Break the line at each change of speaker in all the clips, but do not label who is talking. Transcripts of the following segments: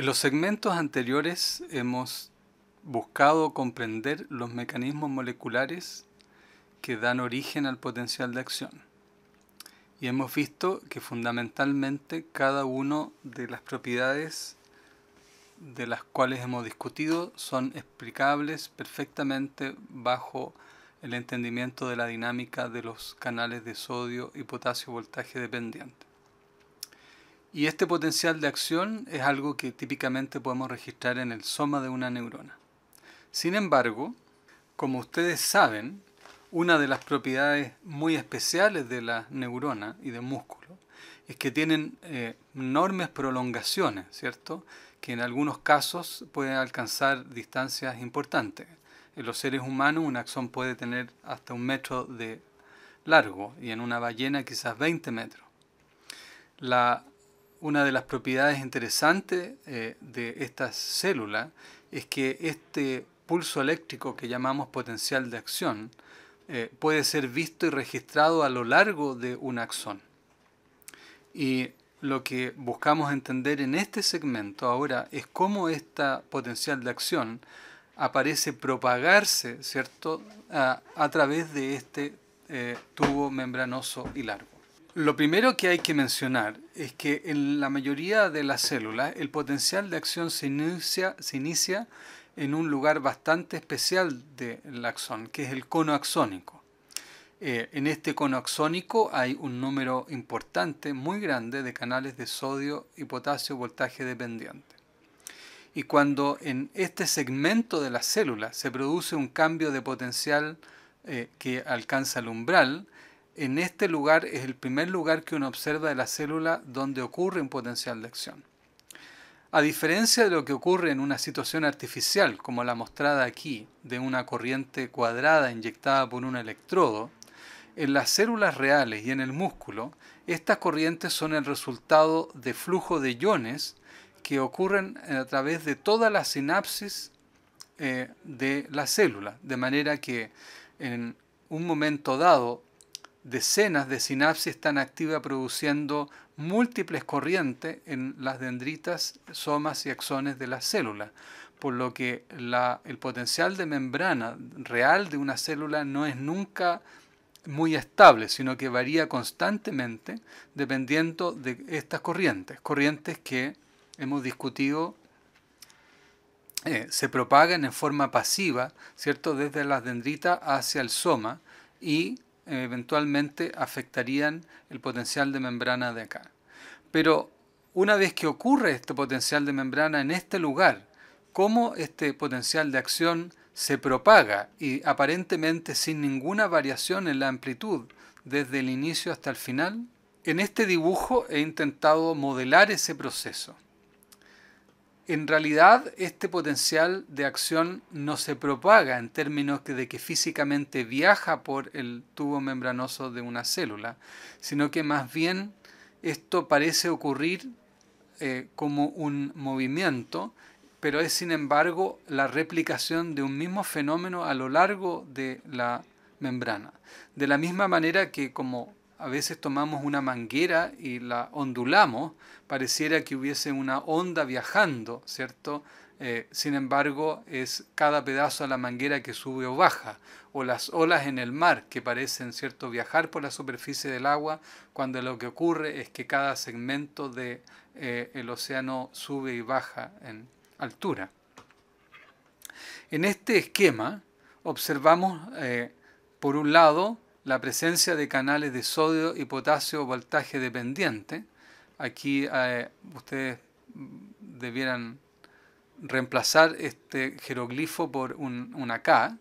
En los segmentos anteriores hemos buscado comprender los mecanismos moleculares que dan origen al potencial de acción. Y hemos visto que fundamentalmente cada una de las propiedades de las cuales hemos discutido son explicables perfectamente bajo el entendimiento de la dinámica de los canales de sodio y potasio voltaje dependientes. Y este potencial de acción es algo que típicamente podemos registrar en el soma de una neurona. Sin embargo, como ustedes saben, una de las propiedades muy especiales de la neurona y del músculo es que tienen eh, enormes prolongaciones, ¿cierto? Que en algunos casos pueden alcanzar distancias importantes. En los seres humanos un axón puede tener hasta un metro de largo y en una ballena quizás 20 metros. La una de las propiedades interesantes eh, de esta célula es que este pulso eléctrico que llamamos potencial de acción eh, puede ser visto y registrado a lo largo de un axón. Y lo que buscamos entender en este segmento ahora es cómo esta potencial de acción aparece propagarse, ¿cierto?, a, través de este eh, tubo membranoso y largo. Lo primero que hay que mencionar es que en la mayoría de las células el potencial de acción se inicia, en un lugar bastante especial del axón, que es el cono axónico. Eh, en este cono axónico hay un número importante, muy grande, de canales de sodio y potasio voltaje dependiente. Y cuando en este segmento de la célula se produce un cambio de potencial eh, que alcanza el umbral, en este lugar es el primer lugar que uno observa de la célula donde ocurre un potencial de acción. A diferencia de lo que ocurre en una situación artificial, como la mostrada aquí, de una corriente cuadrada inyectada por un electrodo, en las células reales y en el músculo, estas corrientes son el resultado de flujo de iones que ocurren a través de toda la sinapsis eh, de la célula, de manera que en un momento dado decenas de sinapsis están activas produciendo múltiples corrientes en las dendritas, somas y axones de la célula, por lo que el potencial de membrana real de una célula no es nunca muy estable, sino que varía constantemente dependiendo de estas corrientes, corrientes que hemos discutido eh, se propagan en forma pasiva, ¿cierto? Desde las dendritas hacia el soma y eventualmente afectarían el potencial de membrana de acá. Pero una vez que ocurre este potencial de membrana en este lugar, cómo este potencial de acción se propaga y aparentemente sin ninguna variación en la amplitud desde el inicio hasta el final. En este dibujo he intentado modelar ese proceso en realidad este potencial de acción no se propaga en términos de que físicamente viaja por el tubo membranoso de una célula, sino que más bien esto parece ocurrir eh, como un movimiento, pero es sin embargo la replicación de un mismo fenómeno a lo largo de la membrana. De la misma manera que como a veces tomamos una manguera y la ondulamos, pareciera que hubiese una onda viajando, ¿cierto? Eh, sin embargo, es cada pedazo de la manguera que sube o baja, o las olas en el mar que parecen, ¿cierto?, viajar por la superficie del agua, cuando lo que ocurre es que cada segmento del de, eh, océano sube y baja en altura. En este esquema observamos, eh, por un lado, la presencia de canales de sodio y potasio voltaje dependiente. Aquí eh, ustedes debieran reemplazar este jeroglifo por una K.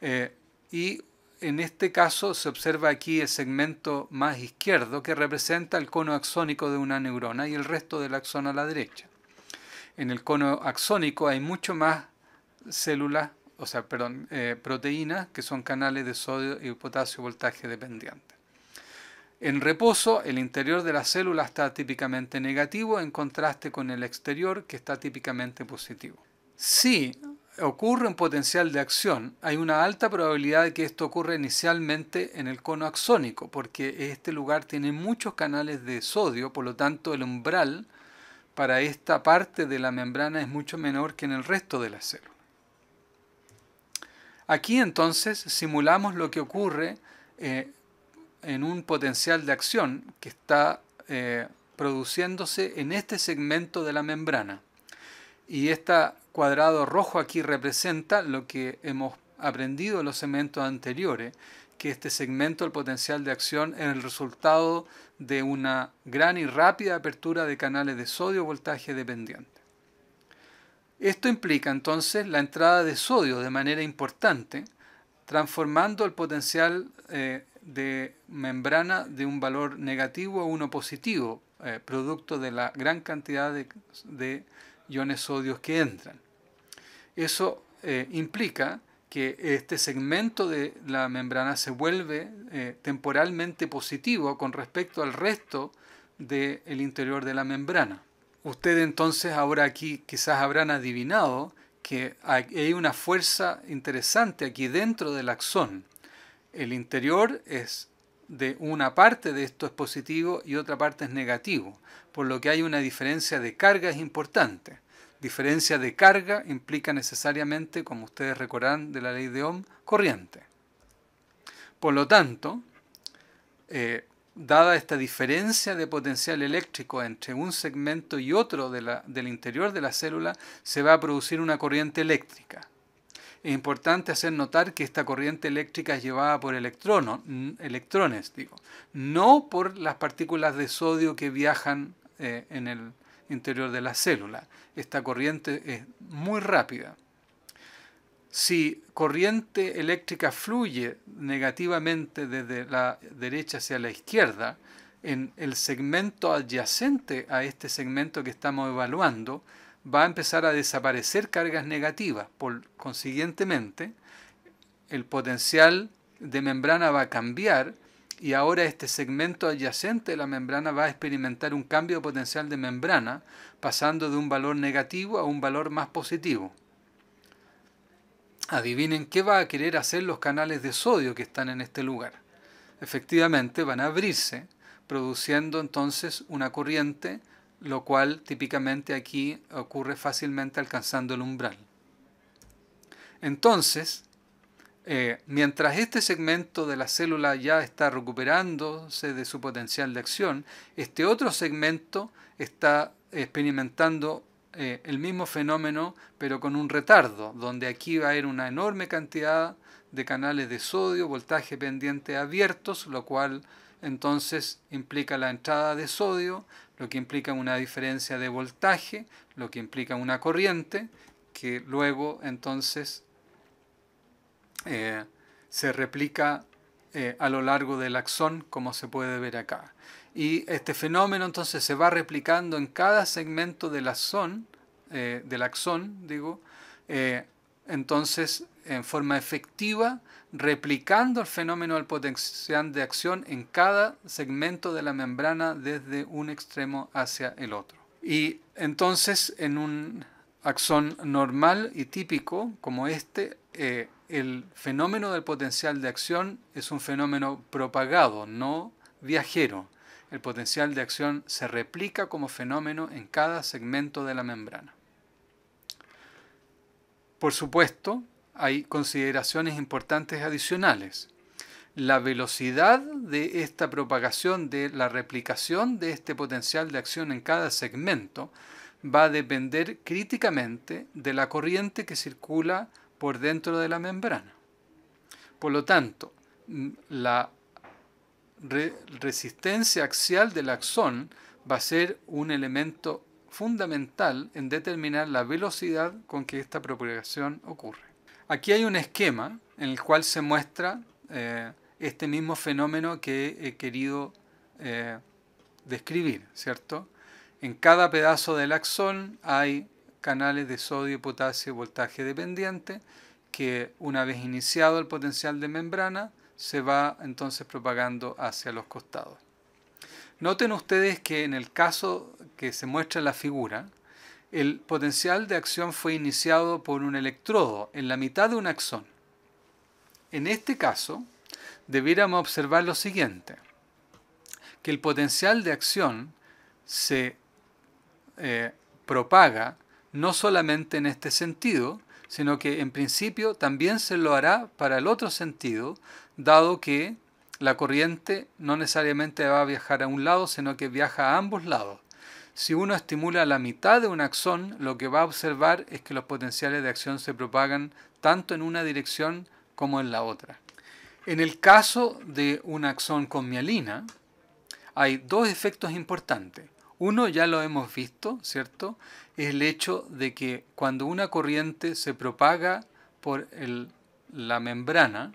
Eh, y en este caso se observa aquí el segmento más izquierdo que representa el cono axónico de una neurona y el resto del axón a la derecha. En el cono axónico hay mucho más células o sea, perdón, eh, proteínas que son canales de sodio y potasio voltaje dependientes. En reposo, el interior de la célula está típicamente negativo en contraste con el exterior que está típicamente positivo. Si ocurre un potencial de acción, hay una alta probabilidad de que esto ocurra inicialmente en el cono axónico, porque este lugar tiene muchos canales de sodio, por lo tanto el umbral para esta parte de la membrana es mucho menor que en el resto de la célula. Aquí entonces simulamos lo que ocurre eh, en un potencial de acción que está eh, produciéndose en este segmento de la membrana. Y este cuadrado rojo aquí representa lo que hemos aprendido en los segmentos anteriores, que este segmento, el potencial de acción, es el resultado de una gran y rápida apertura de canales de sodio voltaje dependiente. Esto implica entonces la entrada de sodio de manera importante, transformando el potencial eh, de membrana de un valor negativo a uno positivo, eh, producto de la gran cantidad de, iones sodios que entran. Eso eh, implica que este segmento de la membrana se vuelve temporalmente positivo con respecto al resto del interior de la membrana. Ustedes entonces ahora aquí quizás habrán adivinado que hay una fuerza interesante aquí dentro del axón. El interior es de una parte de esto es positivo y otra parte es negativo, por lo que hay una diferencia de carga es importante. Diferencia de carga implica necesariamente, como ustedes recordarán de la ley de Ohm, corriente. Por lo tanto, eh, dada esta diferencia de potencial eléctrico entre un segmento y otro del interior de la célula, se va a producir una corriente eléctrica. Es importante hacer notar que esta corriente eléctrica es llevada por electrones, no por las partículas de sodio que viajan eh, en el interior de la célula. Esta corriente es muy rápida si corriente eléctrica fluye negativamente desde la derecha hacia la izquierda, en el segmento adyacente a este segmento que estamos evaluando, va a empezar a desaparecer cargas negativas. Por consiguientemente, el potencial de membrana va a cambiar y ahora este segmento adyacente de la membrana va a experimentar un cambio de potencial de membrana, pasando de un valor negativo a un valor más positivo. Adivinen qué va a querer hacer los canales de sodio que están en este lugar. Efectivamente, van a abrirse, produciendo entonces una corriente, lo cual típicamente aquí ocurre fácilmente alcanzando el umbral. Entonces, eh, mientras este segmento de la célula ya está recuperándose de su potencial de acción, este otro segmento está experimentando eh, el mismo fenómeno, pero con un retardo, donde aquí va a haber una enorme cantidad de canales de sodio, voltaje pendiente abiertos, lo cual entonces implica la entrada de sodio, lo que implica una diferencia de voltaje, lo que implica una corriente, que luego entonces eh, se replica eh, a lo largo del axón, como se puede ver acá. Y este fenómeno entonces se va replicando en cada segmento del axón, eh, del axón digo, eh, entonces en forma efectiva, replicando el fenómeno al potencial de acción en cada segmento de la membrana desde un extremo hacia el otro. Y entonces en un axón normal y típico como este, el fenómeno del potencial de acción es un fenómeno propagado, no viajero. El potencial de acción se replica como fenómeno en cada segmento de la membrana. Por supuesto, hay consideraciones importantes adicionales. La velocidad de esta propagación, de la replicación de este potencial de acción en cada segmento, va a depender críticamente de la corriente que circula por dentro de la membrana. Por lo tanto, mm, la resistencia axial del axón va a ser un elemento fundamental en determinar la velocidad con que esta propagación ocurre. Aquí hay un esquema en el cual se muestra eh, este mismo fenómeno que he querido eh, describir, ¿cierto? En cada pedazo del axón hay canales de sodio, potasio voltaje dependiente, que una vez iniciado el potencial de membrana, se va entonces propagando hacia los costados. Noten ustedes que en el caso que se muestra la figura, el potencial de acción fue iniciado por un electrodo en la mitad de un axón. En este caso, debiéramos observar lo siguiente, que el potencial de acción se eh, propaga no solamente en este sentido, sino que en principio también se lo hará para el otro sentido, dado que la corriente no necesariamente va a viajar a un lado, sino que viaja a ambos lados. Si uno estimula la mitad de un axón, lo que va a observar es que los potenciales de acción se propagan tanto en una dirección como en la otra. En el caso de un axón con mielina, hay dos efectos importantes. Uno ya lo hemos visto, ¿cierto? Es el hecho de que cuando una corriente se propaga por la membrana,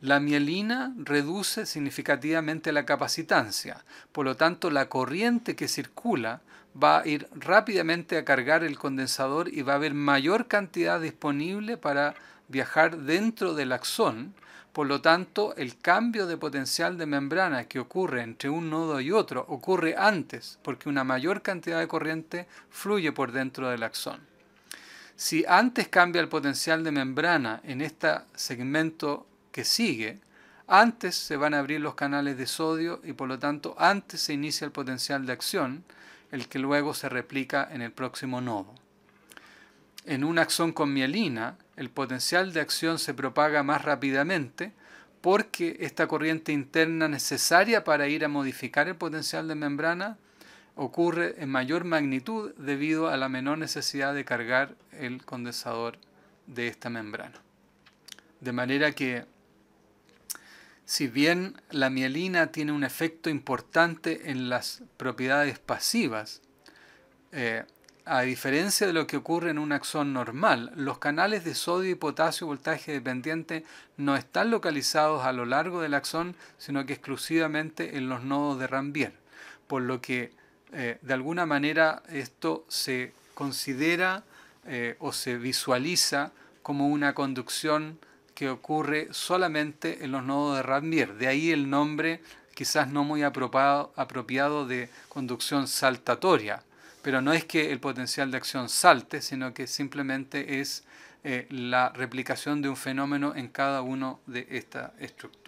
la mielina reduce significativamente la capacitancia, por lo tanto la corriente que circula va a ir rápidamente a cargar el condensador y va a haber mayor cantidad disponible para viajar dentro del axón, por lo tanto el cambio de potencial de membrana que ocurre entre un nodo y otro ocurre antes, porque una mayor cantidad de corriente fluye por dentro del axón. Si antes cambia el potencial de membrana en este segmento que sigue, antes se van a abrir los canales de sodio y por lo tanto antes se inicia el potencial de acción, el que luego se replica en el próximo nodo. En un axón con mielina, el potencial de acción se propaga más rápidamente porque esta corriente interna necesaria para ir a modificar el potencial de membrana ocurre en mayor magnitud debido a la menor necesidad de cargar el condensador de esta membrana. De manera que si bien la mielina tiene un efecto importante en las propiedades pasivas, eh, a diferencia de lo que ocurre en un axón normal, los canales de sodio y potasio voltaje dependiente no están localizados a lo largo del axón, sino que exclusivamente en los nodos de Rambier, por lo que eh, de alguna manera esto se considera eh, o se visualiza como una conducción que ocurre solamente en los nodos de Rambier. De ahí el nombre quizás no muy apropiado de conducción saltatoria pero no es que el potencial de acción salte, sino que simplemente es eh, la replicación de un fenómeno en cada una de estas estructuras.